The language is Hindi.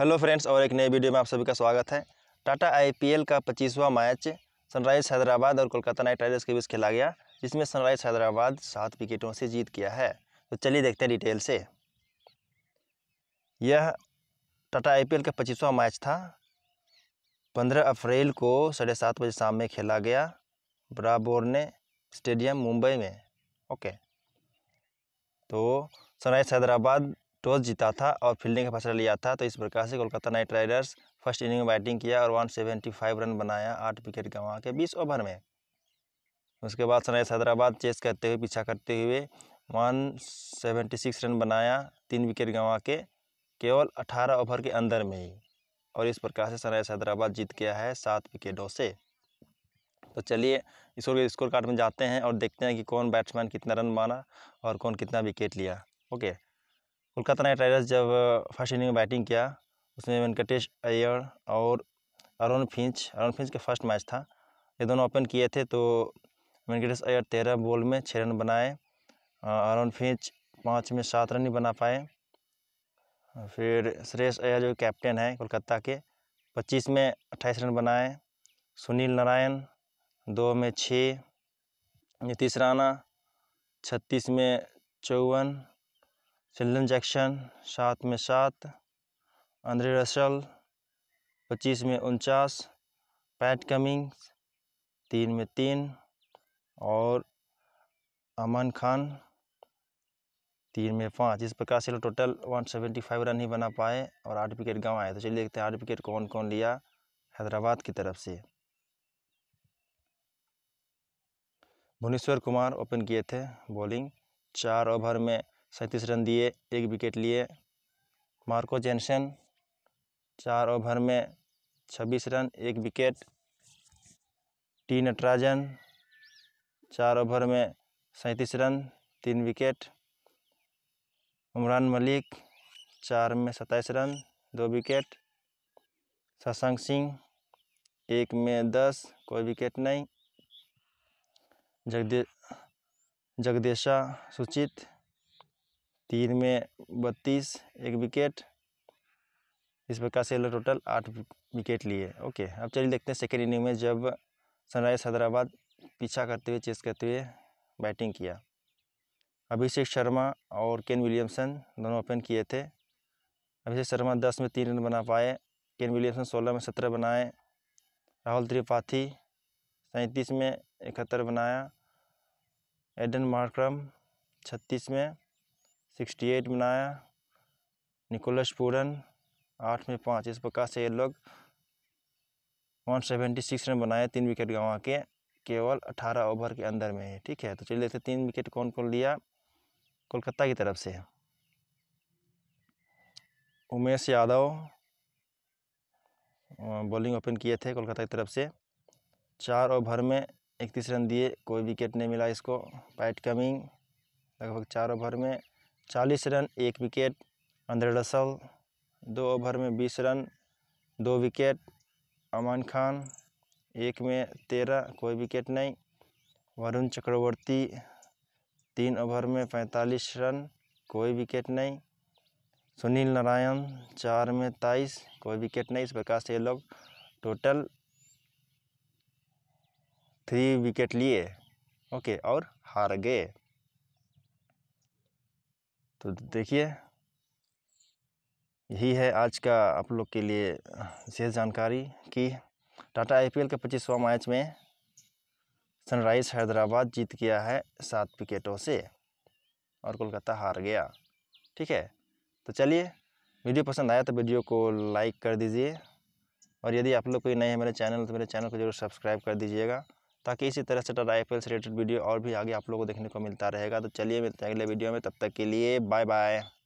हेलो फ्रेंड्स और एक नए वीडियो में आप सभी का स्वागत है टाटा आईपीएल का पच्चीसवां मैच सनराइज़ हैदराबाद और कोलकाता नाइट राइडर्स के बीच खेला गया जिसमें सनराइज़ हैदराबाद सात विकेटों से जीत गया है तो चलिए देखते हैं डिटेल से यह टाटा आईपीएल का पच्चीसवां मैच था पंद्रह अप्रैल को साढ़े सात बजे शाम में खेला गया ने स्टेडियम मुंबई में ओके तो सनराइज़ हैदराबाद टॉस जीता था और फील्डिंग का फैसला लिया था तो इस प्रकार से Kolkata Knight Riders first inning में बैटिंग किया और 175 रन बनाया आठ विकेट गंवा के 20 ओवर में उसके बाद सनराइज हैदराबाद चेस करते हुए पीछा करते हुए 176 रन बनाया तीन विकेट गंवा के केवल 18 ओवर के अंदर में ही और इस प्रकार से सनराइज हैदराबाद जीत गया है सात विकेटों से तो चलिए स्कोर स्कोर कार्ड में जाते हैं और देखते हैं कि कौन बैट्समैन कितना रन माना और कौन कितना विकेट लिया ओके कोलकाता नाइट राइडर्स जब फर्स्ट इनिंग में बैटिंग किया उसमें वेंकटेश अय्यर और अरुण फिंच अरुण फिंच का फर्स्ट मैच था ये दोनों ओपन किए थे तो वेंकटेश अय्यर तेरह बॉल में छः रन बनाए अरुण फिंच पाँच में सात रन ही बना पाए फिर सुरेश अय्यर जो कैप्टन है कोलकाता के पच्चीस में अट्ठाईस रन बनाए सुनील नारायण दो में छः नीतीश राणा छत्तीस में चौवन चिल्ड्रन जैक्शन सात में सात अंद्रे रसल पच्चीस में उनचास पैट कमिंग्स तीन में तीन और अमन खान तीन में पाँच इस प्रकार से लोग टोटल 175 रन ही बना पाए और आठ विकेट गंवाए आए तो चलिए देखते हैं आठ विकेट कौन कौन लिया हैदराबाद की तरफ से भुवनेश्वर कुमार ओपन किए थे बॉलिंग चार ओवर में सैंतीस रन दिए एक विकेट लिए मार्को जेनसन चार ओवर में छब्बीस रन एक विकेट टी नटराजन चार ओवर में सैंतीस रन तीन विकेट उमरान मलिक चार में सत्ताईस रन दो विकेट शशांक सिंह एक में दस कोई विकेट नहीं जगदे जगदेशा सुचित तीन में बत्तीस एक विकेट इस प्रकार से टोटल आठ विकेट लिए ओके अब चलिए देखते हैं सेकेंड इनिंग में जब सनराइज हैदराबाद पीछा करते हुए चेस करते हुए बैटिंग किया अभिषेक शर्मा और केन विलियमसन दोनों ओपन किए थे अभिषेक शर्मा दस में तीन रन बना पाए केन विलियमसन सोलह में सत्रह बनाए राहुल त्रिपाठी सैंतीस में इकहत्तर बनाया एडन मार्क्रम छत्तीस में सिक्सटी एट बनाया निकोलस पूरन आठ में पाँच इस प्रकार से ये लोग वन सेवेंटी सिक्स रन बनाए तीन विकेट गंवा के केवल अठारह ओवर के अंदर में है ठीक है तो चलिए देखते तीन विकेट कौन कौन लिया कोलकाता की तरफ से उमेश यादव बॉलिंग ओपन किए थे कोलकाता की तरफ से चार ओवर में इकतीस रन दिए कोई विकेट नहीं मिला इसको पैट कमिंग लगभग चार ओवर में चालीस रन एक विकेट अंद्रे रसल दो ओवर में बीस रन दो विकेट अमान खान एक में तेरह कोई विकेट नहीं वरुण चक्रवर्ती तीन ओवर में पैंतालीस रन कोई विकेट नहीं सुनील नारायण चार में तेईस कोई विकेट नहीं इस प्रकार से ये लोग टोटल थ्री विकेट लिए ओके और हार गए तो देखिए यही है आज का आप लोग के लिए विशेष जानकारी कि टाटा आईपीएल के पच्चीसवा मैच में सनराइज़ हैदराबाद जीत गया है सात विकेटों से और कोलकाता हार गया ठीक है तो चलिए वीडियो पसंद आया तो वीडियो को लाइक कर दीजिए और यदि आप लोग कोई नए हैं मेरे चैनल तो मेरे चैनल को जरूर सब्सक्राइब कर दीजिएगा ताकि इसी तरह से टाटा आई से रिलेटेड वीडियो और भी आगे आप लोगों को देखने को मिलता रहेगा तो चलिए मिलते हैं अगले वीडियो में तब तक के लिए बाय बाय